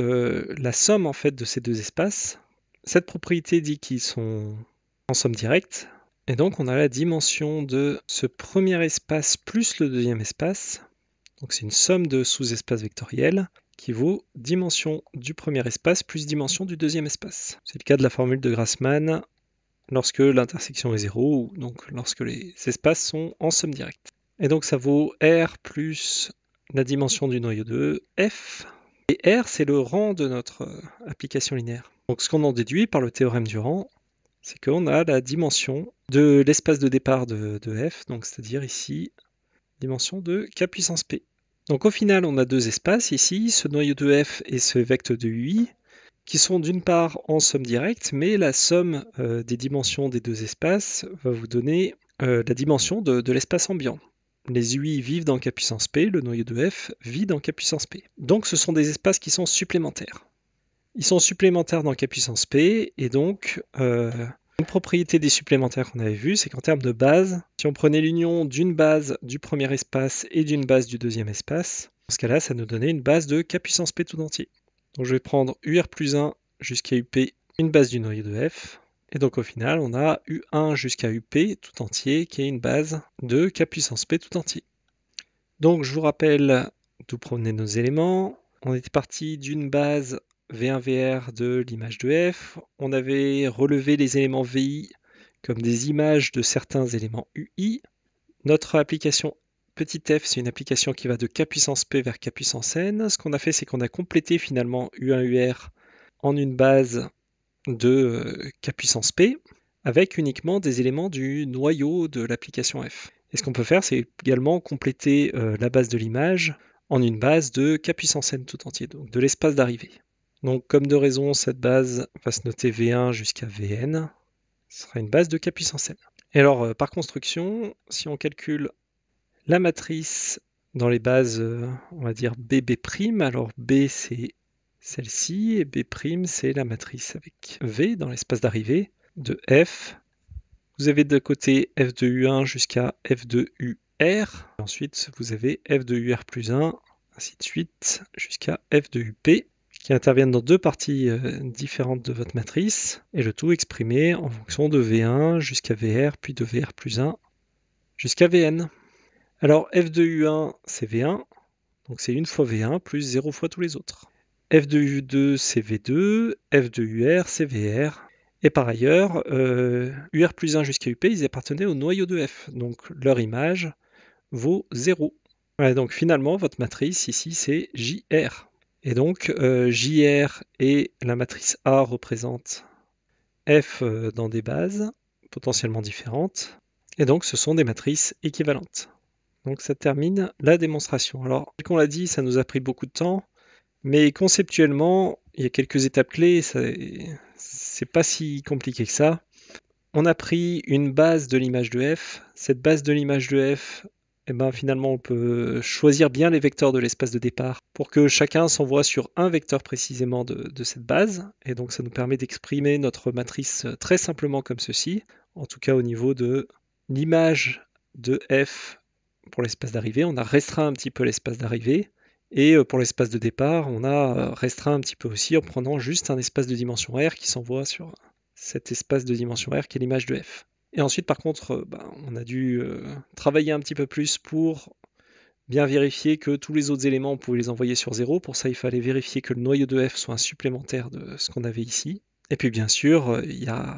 la somme en fait de ces deux espaces. Cette propriété dit qu'ils sont en somme directe, et donc on a la dimension de ce premier espace plus le deuxième espace. Donc c'est une somme de sous-espaces vectoriels qui vaut dimension du premier espace plus dimension du deuxième espace. C'est le cas de la formule de Grassmann lorsque l'intersection est 0, donc lorsque les espaces sont en somme directe. Et donc ça vaut R plus la dimension du noyau de F. Et R, c'est le rang de notre application linéaire. Donc ce qu'on en déduit par le théorème du rang, c'est qu'on a la dimension de l'espace de départ de, de F, donc c'est-à-dire ici, dimension de K puissance P. Donc au final, on a deux espaces ici, ce noyau de f et ce vecteur de ui, qui sont d'une part en somme directe, mais la somme euh, des dimensions des deux espaces va vous donner euh, la dimension de, l'espace ambiant. Les UI vivent dans K puissance P, le noyau de F vit dans K puissance P. Donc ce sont des espaces qui sont supplémentaires. Ils sont supplémentaires dans K puissance P, et donc euh, une propriété des supplémentaires qu'on avait vue, c'est qu'en termes de base, si on prenait l'union d'une base du premier espace et d'une base du deuxième espace, dans ce cas-là, ça nous donnait une base de K puissance P tout entier. Donc je vais prendre UR plus 1 jusqu'à UP, une base du noyau de F. Et donc au final, on a U1 jusqu'à UP tout entier, qui est une base de K puissance P tout entier. Donc je vous rappelle d'où provenaient nos éléments. On était parti d'une base V1VR de l'image de F. On avait relevé les éléments VI comme des images de certains éléments UI. Notre application petit f, c'est une application qui va de K puissance P vers K puissance N. Ce qu'on a fait, c'est qu'on a complété finalement U1UR en une base de euh, K puissance P avec uniquement des éléments du noyau de l'application F. Et ce qu'on peut faire, c'est également compléter euh, la base de l'image en une base de K puissance N tout entier, donc de l'espace d'arrivée. Donc comme de raison, cette base va se noter V1 jusqu'à Vn. Ce sera une base de K puissance n. Et alors euh, par construction, si on calcule la matrice dans les bases, euh, on va dire BB', alors B c'est celle-ci et B' c'est la matrice avec V dans l'espace d'arrivée de F. Vous avez de côté F de U1 jusqu'à F de UR. Ensuite, vous avez F de UR plus 1, ainsi de suite, jusqu'à F de UP qui interviennent dans deux parties euh, différentes de votre matrice, et le tout exprimé en fonction de V1 jusqu'à VR, puis de VR plus 1 jusqu'à Vn. Alors f 2 U1, c'est V1, donc c'est 1 fois V1 plus 0 fois tous les autres. f 2 U2, c'est V2, f 2 UR, c'est VR. Et par ailleurs, UR euh, plus 1 jusqu'à UP, ils appartenaient au noyau de F, donc leur image vaut 0. Voilà, donc finalement, votre matrice ici, c'est JR. Et donc, euh, JR et la matrice A représentent F euh, dans des bases potentiellement différentes. Et donc, ce sont des matrices équivalentes. Donc, ça termine la démonstration. Alors, comme on l'a dit, ça nous a pris beaucoup de temps. Mais conceptuellement, il y a quelques étapes clés. C'est pas si compliqué que ça. On a pris une base de l'image de F. Cette base de l'image de F, et eh ben, finalement on peut choisir bien les vecteurs de l'espace de départ pour que chacun s'envoie sur un vecteur précisément de cette base. Et donc ça nous permet d'exprimer notre matrice très simplement comme ceci, en tout cas au niveau de l'image de f pour l'espace d'arrivée. On a restreint un petit peu l'espace d'arrivée. Et euh, pour l'espace de départ, on a euh, restreint un petit peu aussi en prenant juste un espace de dimension R qui s'envoie sur cet espace de dimension R qui est l'image de F. Et ensuite, par contre, euh, bah, on a dû euh, travailler un petit peu plus pour bien vérifier que tous les autres éléments, on pouvait les envoyer sur 0. Pour ça, il fallait vérifier que le noyau de F soit un supplémentaire de ce qu'on avait ici. Et puis, bien sûr, euh, il y a,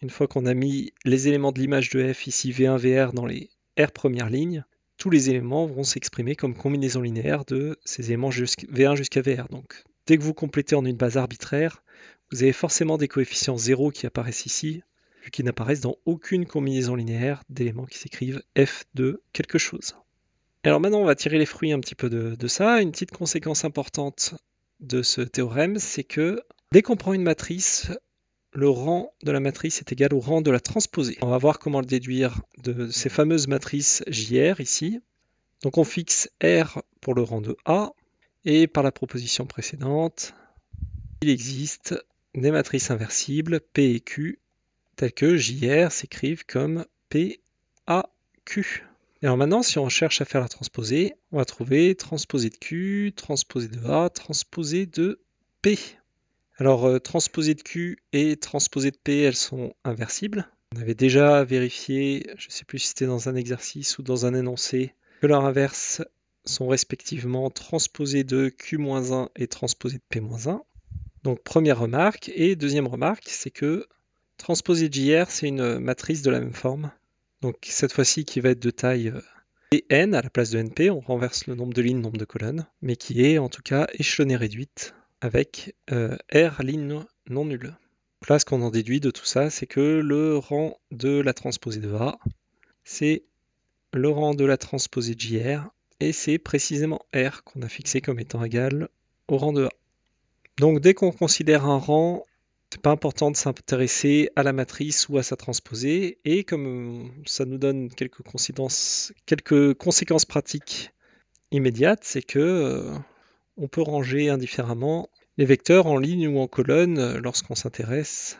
une fois qu'on a mis les éléments de l'image de F, ici V1, VR, dans les R premières lignes, tous les éléments vont s'exprimer comme combinaison linéaire de ces éléments V1 jusqu'à VR. Donc, dès que vous complétez en une base arbitraire, vous avez forcément des coefficients 0 qui apparaissent ici, vu n'apparaissent dans aucune combinaison linéaire d'éléments qui s'écrivent f de quelque chose. Alors maintenant, on va tirer les fruits un petit peu de, de ça. Une petite conséquence importante de ce théorème, c'est que dès qu'on prend une matrice, le rang de la matrice est égal au rang de la transposée. On va voir comment le déduire de ces fameuses matrices JR ici. Donc on fixe R pour le rang de A, et par la proposition précédente, il existe des matrices inversibles P et Q tels que JR s'écrivent comme PAQ. Et alors maintenant, si on cherche à faire la transposée, on va trouver transposée de Q, transposée de A, transposée de P. Alors euh, transposé transposée de Q et transposée de P, elles sont inversibles. On avait déjà vérifié, je ne sais plus si c'était dans un exercice ou dans un énoncé, que leurs inverses sont respectivement transposées de Q-1 et transposées de P-1. Donc première remarque. Et deuxième remarque, c'est que de JR, c'est une matrice de la même forme. Donc cette fois-ci qui va être de taille euh, n à la place de np, on renverse le nombre de lignes, nombre de colonnes, mais qui est en tout cas échelonnée réduite avec euh, r ligne non nulle. là, ce qu'on en déduit de tout ça, c'est que le rang de la transposée de A, c'est le rang de la transposée de JR, et c'est précisément R qu'on a fixé comme étant égal au rang de A. Donc dès qu'on considère un rang, c'est pas important de s'intéresser à la matrice ou à sa transposée. Et comme euh, ça nous donne quelques, quelques conséquences pratiques immédiates, c'est que euh, on peut ranger indifféremment les vecteurs en ligne ou en colonne euh, lorsqu'on s'intéresse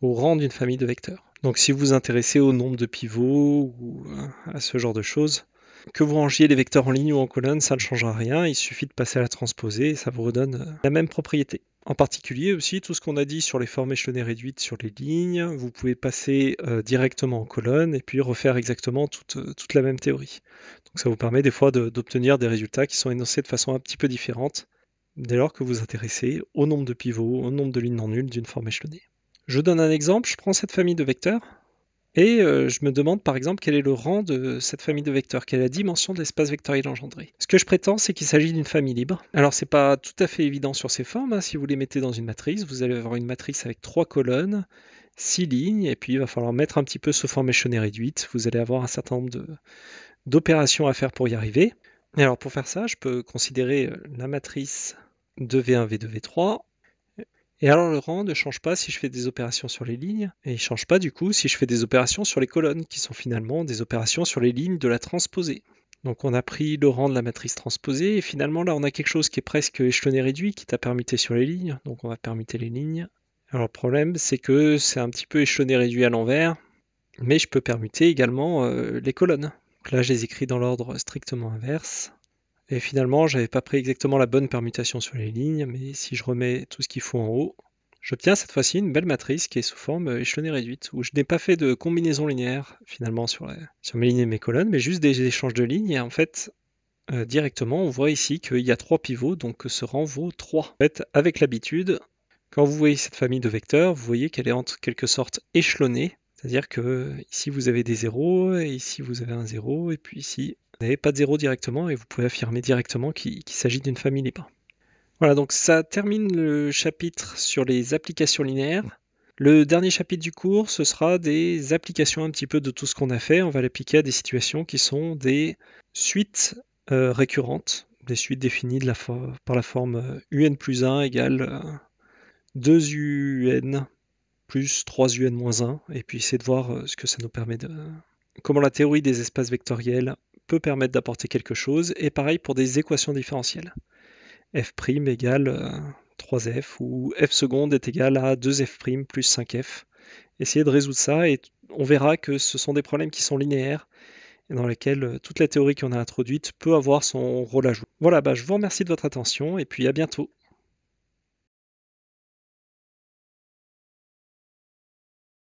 au rang d'une famille de vecteurs. Donc si vous vous intéressez au nombre de pivots ou à ce genre de choses, que vous rangiez les vecteurs en ligne ou en colonne, ça ne changera rien, il suffit de passer à la transposée et ça vous redonne la même propriété. En particulier aussi tout ce qu'on a dit sur les formes échelonnées réduites sur les lignes, vous pouvez passer euh, directement en colonne et puis refaire exactement euh, toute, la même théorie. Donc ça vous permet des fois d'obtenir des résultats qui sont énoncés de façon un petit peu différente dès lors que vous vous intéressez au nombre de pivots, au nombre de lignes non nulles d'une forme échelonnée. Je donne un exemple, je prends cette famille de vecteurs, et euh, je me demande par exemple quel est le rang de cette famille de vecteurs, quelle est la dimension de l'espace vectoriel engendré. Ce que je prétends, c'est qu'il s'agit d'une famille libre. Alors c'est pas tout à fait évident sur ces formes. Hein. Si vous les mettez dans une matrice, vous allez avoir une matrice avec trois colonnes, six lignes, et puis il va falloir mettre un petit peu ce forme réduite. Vous allez avoir un certain nombre d'opérations à faire pour y arriver. Et alors pour faire ça, je peux considérer euh, la matrice de V1, V2, V3 et alors le rang ne change pas si je fais des opérations sur les lignes, et il ne change pas du coup si je fais des opérations sur les colonnes, qui sont finalement des opérations sur les lignes de la transposée. Donc on a pris le rang de la matrice transposée, et finalement là on a quelque chose qui est presque échelonné réduit, qui t'a permuter sur les lignes, donc on va permuter les lignes. Alors le problème c'est que c'est un petit peu échelonné réduit à l'envers, mais je peux permuter également euh, les colonnes. Donc là je les écris dans l'ordre strictement inverse. Et finalement, j'avais pas pris exactement la bonne permutation sur les lignes, mais si je remets tout ce qu'il faut en haut, j'obtiens cette fois-ci une belle matrice qui est sous forme échelonnée réduite, où je n'ai pas fait de combinaison linéaire finalement sur, mes lignes et mes colonnes, mais juste des échanges de lignes. Et en fait, euh, directement, on voit ici qu'il y a trois pivots, donc que ce rang vaut 3. En fait, avec l'habitude, quand vous voyez cette famille de vecteurs, vous voyez qu'elle est en quelque sorte échelonnée, c'est-à-dire que ici vous avez des zéros, et ici vous avez un zéro, et puis ici vous n'avez pas de zéro directement et vous pouvez affirmer directement qu'il s'agit d'une famille libre. Voilà, donc ça termine le chapitre sur les applications linéaires. Le dernier chapitre du cours, ce sera des applications un petit peu de tout ce qu'on a fait. On va l'appliquer à des situations qui sont des suites euh, récurrentes, des suites définies par la forme euh, un plus 1 égale 2 euh, un plus 3 un moins 1. Et puis essayer de voir ce que ça nous permet de... comment la théorie des espaces vectoriels peut permettre d'apporter quelque chose. Et pareil pour des équations différentielles. f' égale 3f euh, ou f seconde est égal à 2f' plus 5f. Essayez de résoudre ça et on verra que ce sont des problèmes qui sont linéaires et dans lesquels euh, toute la théorie qu'on a introduite peut avoir son rôle à jouer. Voilà, bah, je vous remercie de votre attention et puis à bientôt.